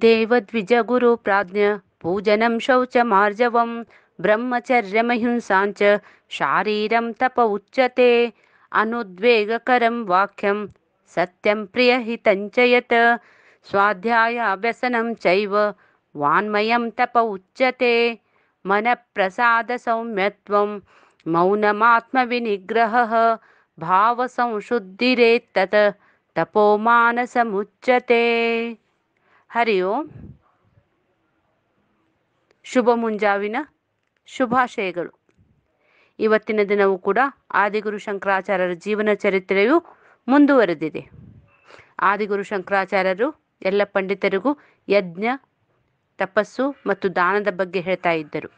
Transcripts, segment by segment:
देवद्विजगुरुप्राज्ञ पूजनं शौचमार्जवं ब्रह्मचर्यमहिंसाञ्च शारीरं तप उच्यते अनुद्वेगकरं वाक्यं सत्यं प्रियहितं यत् स्वाध्यायाव्यसनं चैव वाङ्मयं तप उच्यते मनःप्रसादसौम्यत्वं मौनमात्मविनिग्रहः भावसंशुद्धिरेत्तत् तपोमानसमुच्यते ಹರಿ ಓಂ ಶುಭ ಮುಂಜಾವಿನ ಶುಭಾಶಯಗಳು ಇವತ್ತಿನ ದಿನವೂ ಕೂಡ ಆದಿಗುರು ಶಂಕರಾಚಾರ್ಯರ ಜೀವನ ಚರಿತ್ರೆಯು ಮುಂದುವರೆದಿದೆ ಆದಿಗುರು ಶಂಕರಾಚಾರ್ಯರು ಎಲ್ಲ ಪಂಡಿತರಿಗೂ ಯಜ್ಞ ತಪಸ್ಸು ಮತ್ತು ದಾನದ ಬಗ್ಗೆ ಹೇಳ್ತಾ ಇದ್ದರು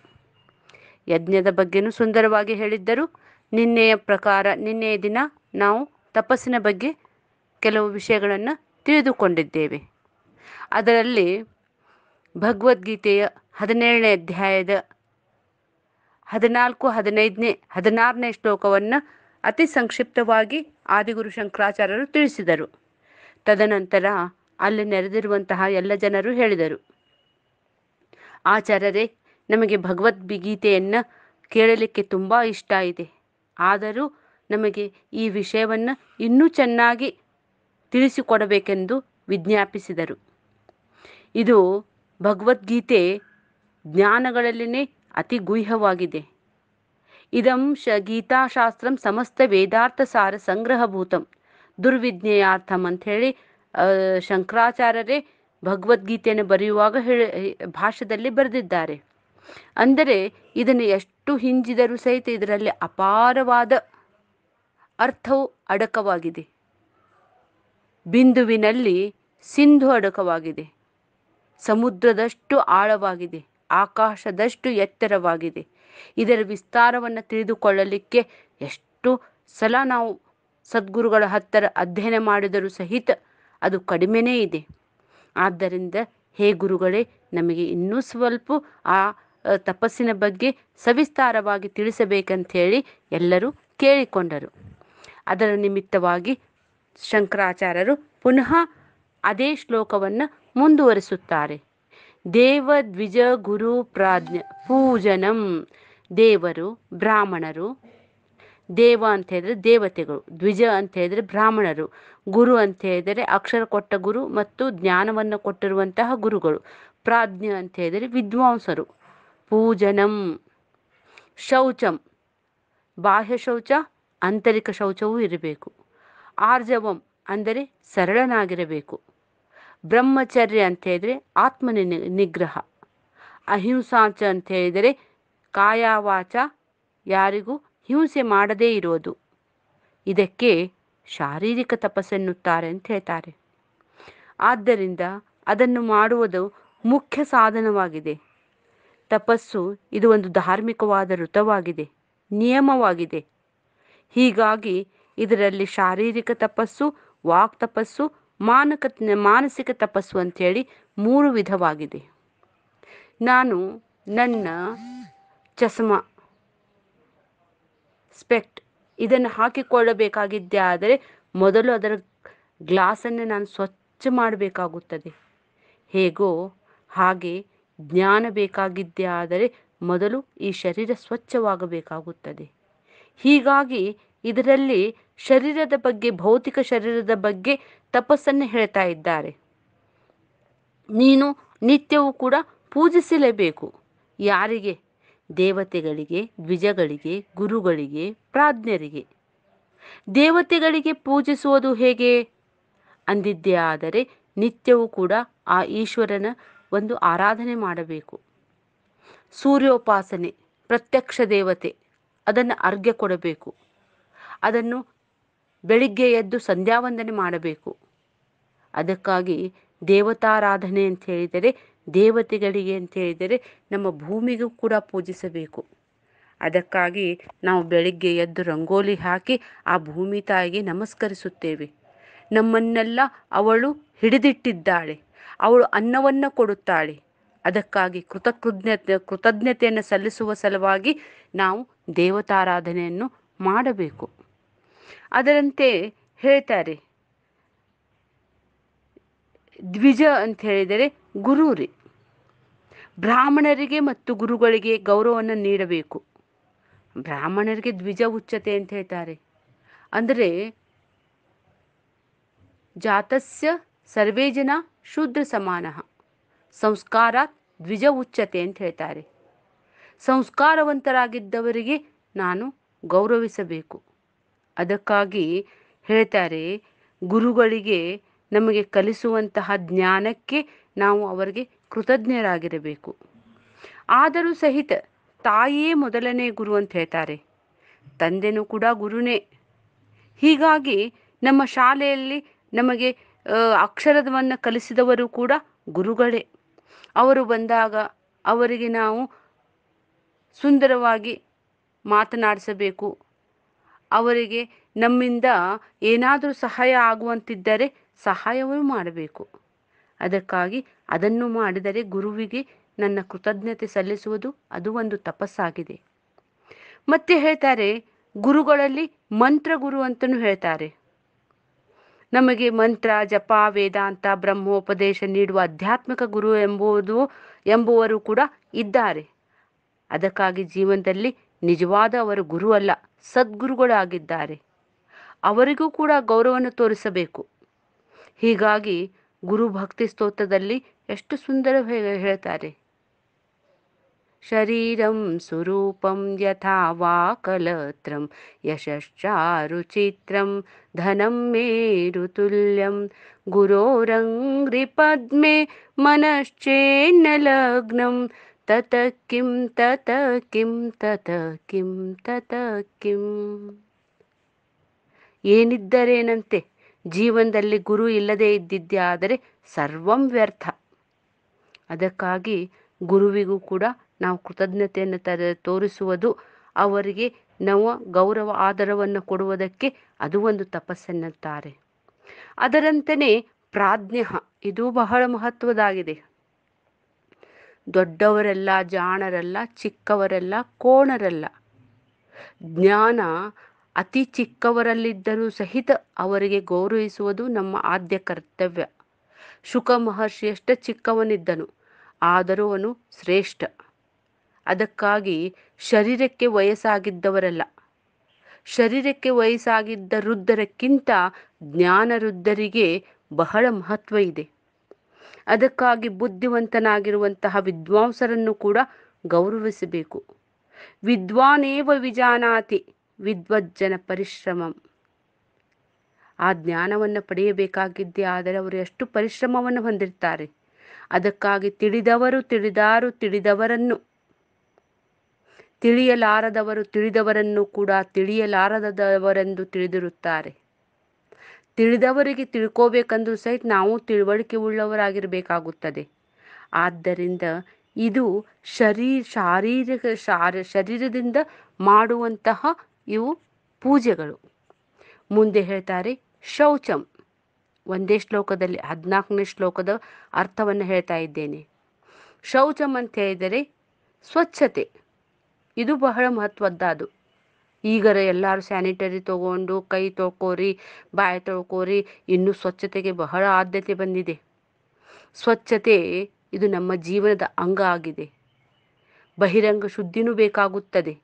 ಯಜ್ಞದ ಬಗ್ಗೆನೂ ಸುಂದರವಾಗಿ ಹೇಳಿದ್ದರು ನಿನ್ನೆಯ ಪ್ರಕಾರ ನಿನ್ನೆಯ ದಿನ ನಾವು ತಪಸ್ಸಿನ ಬಗ್ಗೆ ಕೆಲವು ವಿಷಯಗಳನ್ನು ತಿಳಿದುಕೊಂಡಿದ್ದೇವೆ ಅದರಲ್ಲಿ ಭಗವದ್ಗೀತೆಯ ಹದಿನೇಳನೇ ಅಧ್ಯಾಯದ ಹದಿನಾಲ್ಕು ಹದಿನೈದನೇ ಹದಿನಾರನೇ ಶ್ಲೋಕವನ್ನು ಅತಿ ಸಂಕ್ಷಿಪ್ತವಾಗಿ ಆದಿಗುರು ಶಂಕರಾಚಾರ್ಯರು ತಿಳಿಸಿದರು ತದನಂತರ ಅಲ್ಲಿ ನೆರೆದಿರುವಂತಹ ಎಲ್ಲ ಜನರು ಹೇಳಿದರು ಆಚಾರ್ಯರೇ ನಮಗೆ ಭಗವದ್ಗೀತೆಯನ್ನು ಕೇಳಲಿಕ್ಕೆ ತುಂಬ ಇಷ್ಟ ಇದೆ ಆದರೂ ನಮಗೆ ಈ ವಿಷಯವನ್ನು ಇನ್ನೂ ಚೆನ್ನಾಗಿ ತಿಳಿಸಿಕೊಡಬೇಕೆಂದು ವಿಜ್ಞಾಪಿಸಿದರು ಇದು ಭಗವದ್ಗೀತೆ ಜ್ಞಾನಗಳಲ್ಲಿನೇ ಅತಿ ಗುಹ್ಯವಾಗಿದೆ ಇದಂ ಶ ಗೀತಾಶಾಸ್ತ್ರಂ ಸಮಸ್ತ ವೇದಾರ್ಥ ಸಾರ ಸಂಗ್ರಹಭೂತಂ ಅಂತ ಅಂಥೇಳಿ ಶಂಕರಾಚಾರ್ಯರೇ ಭಗವದ್ಗೀತೆಯನ್ನು ಬರೆಯುವಾಗ ಹೇಳಿ ಭಾಷೆಯಲ್ಲಿ ಬರೆದಿದ್ದಾರೆ ಅಂದರೆ ಇದನ್ನು ಎಷ್ಟು ಹಿಂಜಿದರೂ ಸಹಿತ ಇದರಲ್ಲಿ ಅಪಾರವಾದ ಅರ್ಥವು ಅಡಕವಾಗಿದೆ ಬಿಂದುವಿನಲ್ಲಿ ಸಿಂಧು ಅಡಕವಾಗಿದೆ ಸಮುದ್ರದಷ್ಟು ಆಳವಾಗಿದೆ ಆಕಾಶದಷ್ಟು ಎತ್ತರವಾಗಿದೆ ಇದರ ವಿಸ್ತಾರವನ್ನು ತಿಳಿದುಕೊಳ್ಳಲಿಕ್ಕೆ ಎಷ್ಟು ಸಲ ನಾವು ಸದ್ಗುರುಗಳ ಹತ್ತಿರ ಅಧ್ಯಯನ ಮಾಡಿದರೂ ಸಹಿತ ಅದು ಕಡಿಮೆನೇ ಇದೆ ಆದ್ದರಿಂದ ಹೇ ಗುರುಗಳೇ ನಮಗೆ ಇನ್ನೂ ಸ್ವಲ್ಪ ಆ ತಪಸ್ಸಿನ ಬಗ್ಗೆ ಸವಿಸ್ತಾರವಾಗಿ ತಿಳಿಸಬೇಕಂಥೇಳಿ ಹೇಳಿ ಎಲ್ಲರೂ ಕೇಳಿಕೊಂಡರು ಅದರ ನಿಮಿತ್ತವಾಗಿ ಶಂಕರಾಚಾರ್ಯರು ಪುನಃ ಅದೇ ಶ್ಲೋಕವನ್ನು ಮುಂದುವರಿಸುತ್ತಾರೆ ದೇವ ದ್ವಿಜ ಗುರು ಪ್ರಾಜ್ಞ ಪೂಜನಂ ದೇವರು ಬ್ರಾಹ್ಮಣರು ದೇವ ಅಂತ ಹೇಳಿದ್ರೆ ದೇವತೆಗಳು ದ್ವಿಜ ಅಂತ ಹೇಳಿದ್ರೆ ಬ್ರಾಹ್ಮಣರು ಗುರು ಅಂತ ಹೇಳಿದರೆ ಅಕ್ಷರ ಕೊಟ್ಟ ಗುರು ಮತ್ತು ಜ್ಞಾನವನ್ನು ಕೊಟ್ಟಿರುವಂತಹ ಗುರುಗಳು ಪ್ರಾಜ್ಞ ಅಂತ ಹೇಳಿದರೆ ವಿದ್ವಾಂಸರು ಪೂಜನಂ ಶೌಚಂ ಬಾಹ್ಯ ಶೌಚ ಆಂತರಿಕ ಶೌಚವೂ ಇರಬೇಕು ಆರ್ಜವಂ ಅಂದರೆ ಸರಳನಾಗಿರಬೇಕು ಬ್ರಹ್ಮಚರ್ಯ ಅಂತ ಹೇಳಿದರೆ ಆತ್ಮ ನಿಗ್ರಹ ಅಹಿಂಸಾಚ ಅಂತ ಹೇಳಿದರೆ ಕಾಯಾವಾಚ ಯಾರಿಗೂ ಹಿಂಸೆ ಮಾಡದೇ ಇರೋದು ಇದಕ್ಕೆ ಶಾರೀರಿಕ ತಪಸ್ಸೆನ್ನುತ್ತಾರೆ ಅಂತ ಹೇಳ್ತಾರೆ ಆದ್ದರಿಂದ ಅದನ್ನು ಮಾಡುವುದು ಮುಖ್ಯ ಸಾಧನವಾಗಿದೆ ತಪಸ್ಸು ಇದು ಒಂದು ಧಾರ್ಮಿಕವಾದ ಋತವಾಗಿದೆ ನಿಯಮವಾಗಿದೆ ಹೀಗಾಗಿ ಇದರಲ್ಲಿ ಶಾರೀರಿಕ ತಪಸ್ಸು ವಾಕ್ ತಪಸ್ಸು ಮಾನಕ ಮಾನಸಿಕ ತಪಸ್ಸು ಅಂಥೇಳಿ ಮೂರು ವಿಧವಾಗಿದೆ ನಾನು ನನ್ನ ಚಸ್ಮಾ ಸ್ಪೆಕ್ಟ್ ಇದನ್ನು ಹಾಕಿಕೊಳ್ಳಬೇಕಾಗಿದ್ದೆ ಆದರೆ ಮೊದಲು ಅದರ ಗ್ಲಾಸನ್ನು ನಾನು ಸ್ವಚ್ಛ ಮಾಡಬೇಕಾಗುತ್ತದೆ ಹೇಗೋ ಹಾಗೆ ಜ್ಞಾನ ಬೇಕಾಗಿದ್ದೆ ಆದರೆ ಮೊದಲು ಈ ಶರೀರ ಸ್ವಚ್ಛವಾಗಬೇಕಾಗುತ್ತದೆ ಹೀಗಾಗಿ ಇದರಲ್ಲಿ ಶರೀರದ ಬಗ್ಗೆ ಭೌತಿಕ ಶರೀರದ ಬಗ್ಗೆ ತಪಸ್ಸನ್ನು ಹೇಳ್ತಾ ಇದ್ದಾರೆ ನೀನು ನಿತ್ಯವೂ ಕೂಡ ಪೂಜಿಸಲೇಬೇಕು ಯಾರಿಗೆ ದೇವತೆಗಳಿಗೆ ದ್ವಿಜಗಳಿಗೆ ಗುರುಗಳಿಗೆ ಪ್ರಾಜ್ಞರಿಗೆ ದೇವತೆಗಳಿಗೆ ಪೂಜಿಸುವುದು ಹೇಗೆ ಅಂದಿದ್ದೇ ಆದರೆ ನಿತ್ಯವೂ ಕೂಡ ಆ ಈಶ್ವರನ ಒಂದು ಆರಾಧನೆ ಮಾಡಬೇಕು ಸೂರ್ಯೋಪಾಸನೆ ಪ್ರತ್ಯಕ್ಷ ದೇವತೆ ಅದನ್ನು ಅರ್ಘ್ಯ ಕೊಡಬೇಕು ಅದನ್ನು ಬೆಳಿಗ್ಗೆ ಎದ್ದು ಸಂಧ್ಯಾವಂದನೆ ಮಾಡಬೇಕು ಅದಕ್ಕಾಗಿ ದೇವತಾರಾಧನೆ ಅಂತ ಹೇಳಿದರೆ ದೇವತೆಗಳಿಗೆ ಅಂತ ಹೇಳಿದರೆ ನಮ್ಮ ಭೂಮಿಗೂ ಕೂಡ ಪೂಜಿಸಬೇಕು ಅದಕ್ಕಾಗಿ ನಾವು ಬೆಳಿಗ್ಗೆ ಎದ್ದು ರಂಗೋಲಿ ಹಾಕಿ ಆ ಭೂಮಿ ತಾಯಿಗೆ ನಮಸ್ಕರಿಸುತ್ತೇವೆ ನಮ್ಮನ್ನೆಲ್ಲ ಅವಳು ಹಿಡಿದಿಟ್ಟಿದ್ದಾಳೆ ಅವಳು ಅನ್ನವನ್ನು ಕೊಡುತ್ತಾಳೆ ಅದಕ್ಕಾಗಿ ಕೃತಕೃಜ್ಞತೆ ಕೃತಜ್ಞತೆಯನ್ನು ಸಲ್ಲಿಸುವ ಸಲುವಾಗಿ ನಾವು ದೇವತಾರಾಧನೆಯನ್ನು ಮಾಡಬೇಕು ಅದರಂತೆ ಹೇಳ್ತಾರೆ ದ್ವಿಜ ಅಂತ ಹೇಳಿದರೆ ಗುರು ರೀ ಬ್ರಾಹ್ಮಣರಿಗೆ ಮತ್ತು ಗುರುಗಳಿಗೆ ಗೌರವವನ್ನು ನೀಡಬೇಕು ಬ್ರಾಹ್ಮಣರಿಗೆ ದ್ವಿಜ ಉಚ್ಚತೆ ಅಂತ ಹೇಳ್ತಾರೆ ಅಂದರೆ ಜಾತಸ್ಯ ಸರ್ವೇ ಜನ ಶೂದ್ರ ಸಮಾನ ಸಂಸ್ಕಾರ ದ್ವಿಜ ಉಚ್ಚತೆ ಅಂತ ಹೇಳ್ತಾರೆ ಸಂಸ್ಕಾರವಂತರಾಗಿದ್ದವರಿಗೆ ನಾನು ಗೌರವಿಸಬೇಕು ಅದಕ್ಕಾಗಿ ಹೇಳ್ತಾರೆ ಗುರುಗಳಿಗೆ ನಮಗೆ ಕಲಿಸುವಂತಹ ಜ್ಞಾನಕ್ಕೆ ನಾವು ಅವರಿಗೆ ಕೃತಜ್ಞರಾಗಿರಬೇಕು ಆದರೂ ಸಹಿತ ತಾಯಿಯೇ ಮೊದಲನೇ ಗುರು ಅಂತ ಹೇಳ್ತಾರೆ ತಂದೆನೂ ಕೂಡ ಗುರುನೇ ಹೀಗಾಗಿ ನಮ್ಮ ಶಾಲೆಯಲ್ಲಿ ನಮಗೆ ಅಕ್ಷರವನ್ನು ಕಲಿಸಿದವರು ಕೂಡ ಗುರುಗಳೇ ಅವರು ಬಂದಾಗ ಅವರಿಗೆ ನಾವು ಸುಂದರವಾಗಿ ಮಾತನಾಡಿಸಬೇಕು ಅವರಿಗೆ ನಮ್ಮಿಂದ ಏನಾದರೂ ಸಹಾಯ ಆಗುವಂತಿದ್ದರೆ ಸಹಾಯವೂ ಮಾಡಬೇಕು ಅದಕ್ಕಾಗಿ ಅದನ್ನು ಮಾಡಿದರೆ ಗುರುವಿಗೆ ನನ್ನ ಕೃತಜ್ಞತೆ ಸಲ್ಲಿಸುವುದು ಅದು ಒಂದು ತಪಸ್ಸಾಗಿದೆ ಮತ್ತೆ ಹೇಳ್ತಾರೆ ಗುರುಗಳಲ್ಲಿ ಮಂತ್ರ ಗುರು ಅಂತಲೂ ಹೇಳ್ತಾರೆ ನಮಗೆ ಮಂತ್ರ ಜಪ ವೇದಾಂತ ಬ್ರಹ್ಮೋಪದೇಶ ನೀಡುವ ಆಧ್ಯಾತ್ಮಿಕ ಗುರು ಎಂಬುದು ಎಂಬುವರು ಕೂಡ ಇದ್ದಾರೆ ಅದಕ್ಕಾಗಿ ಜೀವನದಲ್ಲಿ ನಿಜವಾದ ಅವರು ಗುರು ಅಲ್ಲ ಸದ್ಗುರುಗಳಾಗಿದ್ದಾರೆ ಅವರಿಗೂ ಕೂಡ ಗೌರವವನ್ನು ತೋರಿಸಬೇಕು ಹೀಗಾಗಿ ಗುರು ಭಕ್ತಿ ಸ್ತೋತ್ರದಲ್ಲಿ ಎಷ್ಟು ಸುಂದರ ಹೇಳ್ತಾರೆ ಶರೀರಂ ಸ್ವರೂಪಂ ಯಥಾ ವಾಕಲತ್ರಂ ಚಿತ್ರಂ ಧನಂ ಮೇರುತುಲ್ಯಂ ಗುರೋರಂಗ್ರಿ ಪದ್ಮೆ ಮನಶ್ಚೇನ್ನ ಲಗ್ನಂ ತತ ಕಿಂ ತತ ಕಿಂ ತತ ಕಿಂ ತತ ಕಿಂ ಏನಿದ್ದರೇನಂತೆ ಜೀವನದಲ್ಲಿ ಗುರು ಇಲ್ಲದೇ ಇದ್ದಿದ್ದೆ ಆದರೆ ಸರ್ವಂ ವ್ಯರ್ಥ ಅದಕ್ಕಾಗಿ ಗುರುವಿಗೂ ಕೂಡ ನಾವು ಕೃತಜ್ಞತೆಯನ್ನು ತರ ತೋರಿಸುವುದು ಅವರಿಗೆ ನಾವು ಗೌರವ ಆದರವನ್ನು ಕೊಡುವುದಕ್ಕೆ ಅದು ಒಂದು ತಪಸ್ಸನ್ನುತ್ತಾರೆ ಅದರಂತೆಯೇ ಪ್ರಾಜ್ಞ ಇದು ಬಹಳ ಮಹತ್ವದಾಗಿದೆ ದೊಡ್ಡವರೆಲ್ಲ ಜಾಣರಲ್ಲ ಚಿಕ್ಕವರೆಲ್ಲ ಕೋಣರಲ್ಲ ಜ್ಞಾನ ಅತಿ ಚಿಕ್ಕವರಲ್ಲಿದ್ದರೂ ಸಹಿತ ಅವರಿಗೆ ಗೌರವಿಸುವುದು ನಮ್ಮ ಆದ್ಯ ಕರ್ತವ್ಯ ಶುಕ ಮಹರ್ಷಿ ಚಿಕ್ಕವನಿದ್ದನು ಆದರೂ ಅವನು ಶ್ರೇಷ್ಠ ಅದಕ್ಕಾಗಿ ಶರೀರಕ್ಕೆ ವಯಸ್ಸಾಗಿದ್ದವರಲ್ಲ ಶರೀರಕ್ಕೆ ವಯಸ್ಸಾಗಿದ್ದ ವೃದ್ಧರಕ್ಕಿಂತ ಜ್ಞಾನ ವೃದ್ಧರಿಗೆ ಬಹಳ ಮಹತ್ವ ಇದೆ ಅದಕ್ಕಾಗಿ ಬುದ್ಧಿವಂತನಾಗಿರುವಂತಹ ವಿದ್ವಾಂಸರನ್ನು ಕೂಡ ಗೌರವಿಸಬೇಕು ವಿದ್ವಾನೇವ ವಿಜಾನಾತಿ ವಿದ್ವಜ್ಜನ ಪರಿಶ್ರಮ ಆ ಜ್ಞಾನವನ್ನು ಪಡೆಯಬೇಕಾಗಿದ್ದೇ ಆದರೆ ಅವರು ಎಷ್ಟು ಪರಿಶ್ರಮವನ್ನು ಹೊಂದಿರ್ತಾರೆ ಅದಕ್ಕಾಗಿ ತಿಳಿದವರು ತಿಳಿದಾರು ತಿಳಿದವರನ್ನು ತಿಳಿಯಲಾರದವರು ತಿಳಿದವರನ್ನು ಕೂಡ ತಿಳಿಯಲಾರದವರೆಂದು ತಿಳಿದಿರುತ್ತಾರೆ ತಿಳಿದವರಿಗೆ ತಿಳ್ಕೋಬೇಕಂದ್ರೂ ಸಹಿತ ನಾವು ತಿಳುವಳಿಕೆ ಉಳ್ಳವರಾಗಿರಬೇಕಾಗುತ್ತದೆ ಆದ್ದರಿಂದ ಇದು ಶರೀ ಶಾರೀರಿಕ ಶಾರ ಶರೀರದಿಂದ ಮಾಡುವಂತಹ ಇವು ಪೂಜೆಗಳು ಮುಂದೆ ಹೇಳ್ತಾರೆ ಶೌಚಂ ಒಂದೇ ಶ್ಲೋಕದಲ್ಲಿ ಹದಿನಾಲ್ಕನೇ ಶ್ಲೋಕದ ಅರ್ಥವನ್ನು ಹೇಳ್ತಾ ಇದ್ದೇನೆ ಶೌಚಂ ಅಂತ ಹೇಳಿದರೆ ಸ್ವಚ್ಛತೆ ಇದು ಬಹಳ ಮಹತ್ವದ್ದಾದು ಈಗರ ಎಲ್ಲರೂ ಸ್ಯಾನಿಟರಿ ತಗೊಂಡು ಕೈ ತೊಳ್ಕೋರಿ ಬಾಯಿ ತೊಳ್ಕೋರಿ ಇನ್ನೂ ಸ್ವಚ್ಛತೆಗೆ ಬಹಳ ಆದ್ಯತೆ ಬಂದಿದೆ ಸ್ವಚ್ಛತೆ ಇದು ನಮ್ಮ ಜೀವನದ ಅಂಗ ಆಗಿದೆ ಬಹಿರಂಗ ಶುದ್ಧಿನೂ ಬೇಕಾಗುತ್ತದೆ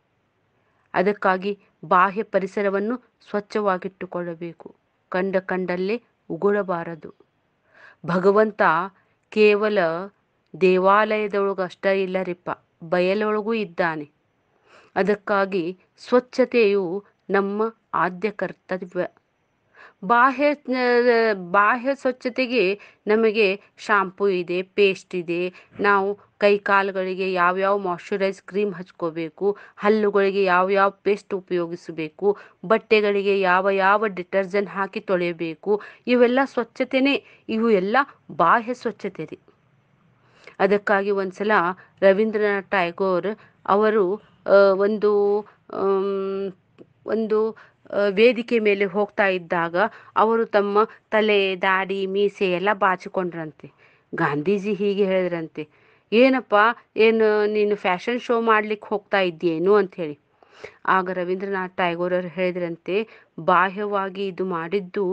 ಅದಕ್ಕಾಗಿ ಬಾಹ್ಯ ಪರಿಸರವನ್ನು ಸ್ವಚ್ಛವಾಗಿಟ್ಟುಕೊಳ್ಳಬೇಕು ಕಂಡ ಕಂಡಲ್ಲೇ ಉಗುಳಬಾರದು ಭಗವಂತ ಕೇವಲ ದೇವಾಲಯದೊಳಗಷ್ಟೇ ಇಲ್ಲರಿಪ್ಪ ಬಯಲೊಳಗೂ ಇದ್ದಾನೆ ಅದಕ್ಕಾಗಿ ಸ್ವಚ್ಛತೆಯು ನಮ್ಮ ಆದ್ಯ ಕರ್ತವ್ಯ ಬಾಹ್ಯ ಬಾಹ್ಯ ಸ್ವಚ್ಛತೆಗೆ ನಮಗೆ ಶಾಂಪು ಇದೆ ಪೇಸ್ಟ್ ಇದೆ ನಾವು ಕೈ ಕಾಲುಗಳಿಗೆ ಯಾವ್ಯಾವ ಮಾಯ್ಶ್ಚರೈಸ್ ಕ್ರೀಮ್ ಹಚ್ಕೋಬೇಕು ಹಲ್ಲುಗಳಿಗೆ ಯಾವ್ಯಾವ ಪೇಸ್ಟ್ ಉಪಯೋಗಿಸಬೇಕು ಬಟ್ಟೆಗಳಿಗೆ ಯಾವ ಯಾವ ಡಿಟರ್ಜೆಂಟ್ ಹಾಕಿ ತೊಳೆಯಬೇಕು ಇವೆಲ್ಲ ಸ್ವಚ್ಛತೆನೇ ಇವು ಎಲ್ಲ ಬಾಹ್ಯ ಸ್ವಚ್ಛತೆ ರೀ ಅದಕ್ಕಾಗಿ ಒಂದು ಸಲ ರವೀಂದ್ರನಾಥ್ ಟ್ಯಾಗೋರ್ ಅವರು ಒಂದು ಒಂದು ವೇದಿಕೆ ಮೇಲೆ ಹೋಗ್ತಾ ಇದ್ದಾಗ ಅವರು ತಮ್ಮ ತಲೆ ದಾಡಿ ಮೀಸೆ ಎಲ್ಲ ಬಾಚಿಕೊಂಡ್ರಂತೆ ಗಾಂಧೀಜಿ ಹೀಗೆ ಹೇಳಿದ್ರಂತೆ ಏನಪ್ಪ ಏನು ನೀನು ಫ್ಯಾಷನ್ ಶೋ ಮಾಡ್ಲಿಕ್ಕೆ ಹೋಗ್ತಾ ಇದ್ದೀಯೇನು ಅಂಥೇಳಿ ಆಗ ರವೀಂದ್ರನಾಥ್ ಟ್ಯಾಗೋರ್ ಅವರು ಹೇಳಿದ್ರಂತೆ ಬಾಹ್ಯವಾಗಿ ಇದು ಮಾಡಿದ್ದು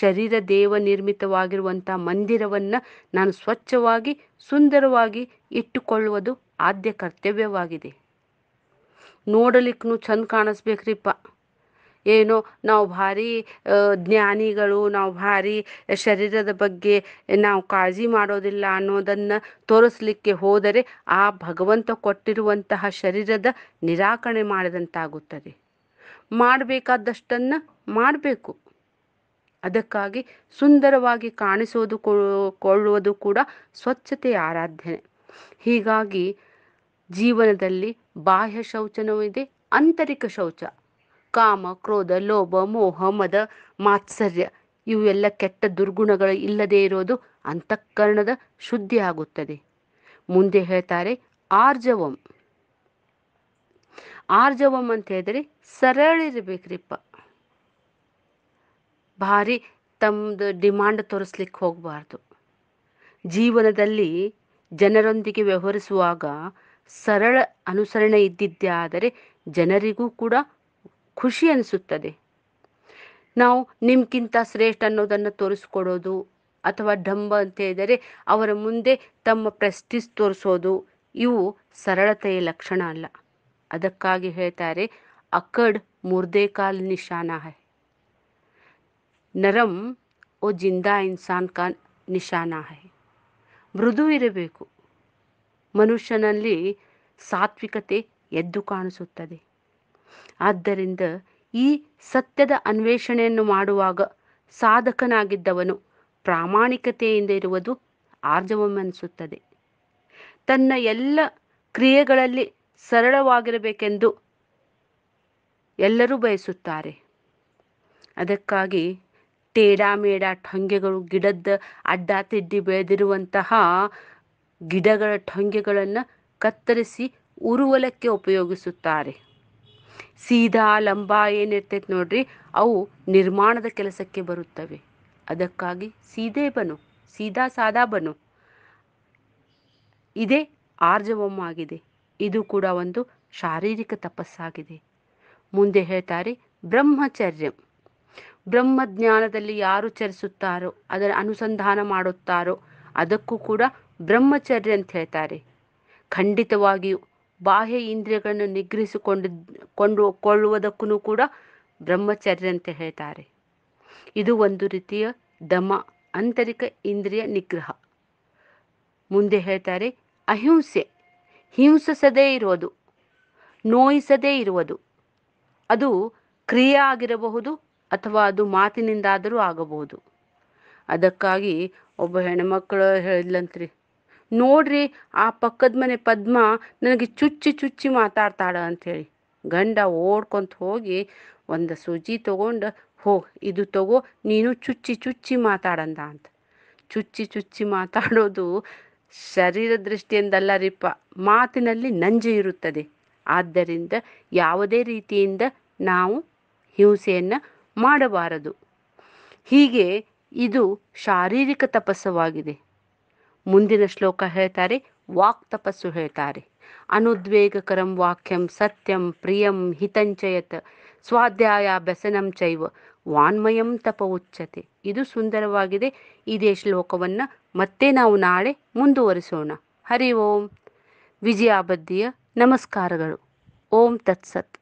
ಶರೀರ ದೇವ ನಿರ್ಮಿತವಾಗಿರುವಂಥ ಮಂದಿರವನ್ನು ನಾನು ಸ್ವಚ್ಛವಾಗಿ ಸುಂದರವಾಗಿ ಇಟ್ಟುಕೊಳ್ಳುವುದು ಆದ್ಯ ಕರ್ತವ್ಯವಾಗಿದೆ ನೋಡಲಿಕ್ಕೂ ಚಂದ ಕಾಣಿಸ್ಬೇಕ್ರಿಪ್ಪ ಏನೋ ನಾವು ಭಾರಿ ಜ್ಞಾನಿಗಳು ನಾವು ಭಾರಿ ಶರೀರದ ಬಗ್ಗೆ ನಾವು ಕಾಳಜಿ ಮಾಡೋದಿಲ್ಲ ಅನ್ನೋದನ್ನು ತೋರಿಸ್ಲಿಕ್ಕೆ ಹೋದರೆ ಆ ಭಗವಂತ ಕೊಟ್ಟಿರುವಂತಹ ಶರೀರದ ನಿರಾಕರಣೆ ಮಾಡಿದಂತಾಗುತ್ತದೆ ಮಾಡಬೇಕಾದಷ್ಟನ್ನು ಮಾಡಬೇಕು ಅದಕ್ಕಾಗಿ ಸುಂದರವಾಗಿ ಕಾಣಿಸೋದು ಕೊಳ್ಳುವುದು ಕೂಡ ಸ್ವಚ್ಛತೆಯ ಆರಾಧನೆ ಹೀಗಾಗಿ ಜೀವನದಲ್ಲಿ ಬಾಹ್ಯ ಶೌಚನೂ ಇದೆ ಆಂತರಿಕ ಶೌಚ ಕಾಮ ಕ್ರೋಧ ಲೋಭ ಮೋಹ ಮದ ಮಾತ್ಸರ್ಯ ಇವೆಲ್ಲ ಕೆಟ್ಟ ದುರ್ಗುಣಗಳು ಇಲ್ಲದೇ ಇರೋದು ಅಂತಃಕರಣದ ಶುದ್ಧಿ ಆಗುತ್ತದೆ ಮುಂದೆ ಹೇಳ್ತಾರೆ ಆರ್ಜವಂ ಆರ್ಜವಂ ಅಂತ ಹೇಳಿದ್ರೆ ಇರಬೇಕ್ರಿಪ್ಪ ಭಾರಿ ತಮ್ಮದು ಡಿಮಾಂಡ್ ತೋರಿಸ್ಲಿಕ್ಕೆ ಹೋಗಬಾರ್ದು ಜೀವನದಲ್ಲಿ ಜನರೊಂದಿಗೆ ವ್ಯವಹರಿಸುವಾಗ ಸರಳ ಅನುಸರಣೆ ಇದ್ದಿದ್ದೇ ಆದರೆ ಜನರಿಗೂ ಕೂಡ ಖುಷಿ ಅನಿಸುತ್ತದೆ ನಾವು ನಿಮ್ಗಿಂತ ಶ್ರೇಷ್ಠ ಅನ್ನೋದನ್ನು ತೋರಿಸ್ಕೊಡೋದು ಅಥವಾ ಡಂಬ ಅಂತ ಇದ್ದರೆ ಅವರ ಮುಂದೆ ತಮ್ಮ ಪ್ರೆಸ್ಟೀಸ್ ತೋರಿಸೋದು ಇವು ಸರಳತೆಯ ಲಕ್ಷಣ ಅಲ್ಲ ಅದಕ್ಕಾಗಿ ಹೇಳ್ತಾರೆ ಅಕಡ್ ಮುರ್ದೆ ಕಾಲ್ ನಿಶಾನ ಹೈ ನರಂ ಓ ಜಿಂದಾ ಇನ್ಸಾನ್ ಕಾನ್ ನಿಶಾನ ಮೃದು ಇರಬೇಕು ಮನುಷ್ಯನಲ್ಲಿ ಸಾತ್ವಿಕತೆ ಎದ್ದು ಕಾಣಿಸುತ್ತದೆ ಆದ್ದರಿಂದ ಈ ಸತ್ಯದ ಅನ್ವೇಷಣೆಯನ್ನು ಮಾಡುವಾಗ ಸಾಧಕನಾಗಿದ್ದವನು ಪ್ರಾಮಾಣಿಕತೆಯಿಂದ ಇರುವುದು ಆರ್ಜವಮೆನಿಸುತ್ತದೆ ತನ್ನ ಎಲ್ಲ ಕ್ರಿಯೆಗಳಲ್ಲಿ ಸರಳವಾಗಿರಬೇಕೆಂದು ಎಲ್ಲರೂ ಬಯಸುತ್ತಾರೆ ಅದಕ್ಕಾಗಿ ಟೇಡಾ ಮೇಡ ಠಂಗೆಗಳು ಗಿಡದ ಅಡ್ಡ ತಿಡ್ಡಿ ಬೆಳೆದಿರುವಂತಹ ಗಿಡಗಳ ಟೊಂಗೆಗಳನ್ನು ಕತ್ತರಿಸಿ ಉರುವಲಕ್ಕೆ ಉಪಯೋಗಿಸುತ್ತಾರೆ ಸೀದಾ ಲಂಬ ಏನಿರ್ತೈತೆ ನೋಡ್ರಿ ಅವು ನಿರ್ಮಾಣದ ಕೆಲಸಕ್ಕೆ ಬರುತ್ತವೆ ಅದಕ್ಕಾಗಿ ಸೀದೇ ಬನು ಸೀದಾ ಸಾದಾ ಬನು ಇದೇ ಆಗಿದೆ ಇದು ಕೂಡ ಒಂದು ಶಾರೀರಿಕ ತಪಸ್ಸಾಗಿದೆ ಮುಂದೆ ಹೇಳ್ತಾರೆ ಬ್ರಹ್ಮಚರ್ಯ ಬ್ರಹ್ಮಜ್ಞಾನದಲ್ಲಿ ಯಾರು ಚರಿಸುತ್ತಾರೋ ಅದರ ಅನುಸಂಧಾನ ಮಾಡುತ್ತಾರೋ ಅದಕ್ಕೂ ಕೂಡ ಬ್ರಹ್ಮಚರ್ಯ ಅಂತ ಹೇಳ್ತಾರೆ ಖಂಡಿತವಾಗಿಯೂ ಬಾಹ್ಯ ಇಂದ್ರಿಯಗಳನ್ನು ನಿಗ್ರಹಿಸಿಕೊಂಡು ಕೊಂಡು ಕೊಳ್ಳುವುದಕ್ಕೂ ಕೂಡ ಬ್ರಹ್ಮಚರ್ಯ ಅಂತ ಹೇಳ್ತಾರೆ ಇದು ಒಂದು ರೀತಿಯ ದಮ ಆಂತರಿಕ ಇಂದ್ರಿಯ ನಿಗ್ರಹ ಮುಂದೆ ಹೇಳ್ತಾರೆ ಅಹಿಂಸೆ ಹಿಂಸಿಸದೇ ಇರುವುದು ನೋಯಿಸದೇ ಇರುವುದು ಅದು ಕ್ರಿಯೆ ಆಗಿರಬಹುದು ಅಥವಾ ಅದು ಮಾತಿನಿಂದಾದರೂ ಆಗಬಹುದು ಅದಕ್ಕಾಗಿ ಒಬ್ಬ ಹೆಣ್ಮಕ್ಳು ಹೇಳಿದ್ಲಂತ್ರಿ ನೋಡ್ರಿ ಆ ಪಕ್ಕದ ಮನೆ ಪದ್ಮ ನನಗೆ ಚುಚ್ಚಿ ಚುಚ್ಚಿ ಮಾತಾಡ್ತಾಳ ಅಂಥೇಳಿ ಗಂಡ ಓಡ್ಕೊಂತ ಹೋಗಿ ಒಂದು ಸೂಜಿ ತೊಗೊಂಡು ಹೋ ಇದು ತಗೋ ನೀನು ಚುಚ್ಚಿ ಚುಚ್ಚಿ ಮಾತಾಡಂದ ಅಂತ ಚುಚ್ಚಿ ಚುಚ್ಚಿ ಮಾತಾಡೋದು ಶರೀರ ದೃಷ್ಟಿಯಿಂದಲ್ಲ ರೀಪ ಮಾತಿನಲ್ಲಿ ನಂಜು ಇರುತ್ತದೆ ಆದ್ದರಿಂದ ಯಾವುದೇ ರೀತಿಯಿಂದ ನಾವು ಹಿಂಸೆಯನ್ನು ಮಾಡಬಾರದು ಹೀಗೆ ಇದು ಶಾರೀರಿಕ ತಪಸ್ಸವಾಗಿದೆ ಮುಂದಿನ ಶ್ಲೋಕ ಹೇಳ್ತಾರೆ ವಾಕ್ ತಪಸ್ಸು ಹೇಳ್ತಾರೆ ಅನುದ್ವೇಗಕರಂ ವಾಕ್ಯಂ ಸತ್ಯಂ ಪ್ರಿಯಂ ಹಿತಂಚಯತ ಸ್ವಾಧ್ಯಾಯ ಬೆಸನಂ ಚೈವ ವಾನ್ಮಯಂ ತಪ ಉಚ್ಚತೆ ಇದು ಸುಂದರವಾಗಿದೆ ಇದೇ ಶ್ಲೋಕವನ್ನು ಮತ್ತೆ ನಾವು ನಾಳೆ ಮುಂದುವರಿಸೋಣ ಹರಿ ಓಂ ವಿಜಯಾಬದ್ಧಿಯ ನಮಸ್ಕಾರಗಳು ಓಂ ತತ್ಸತ್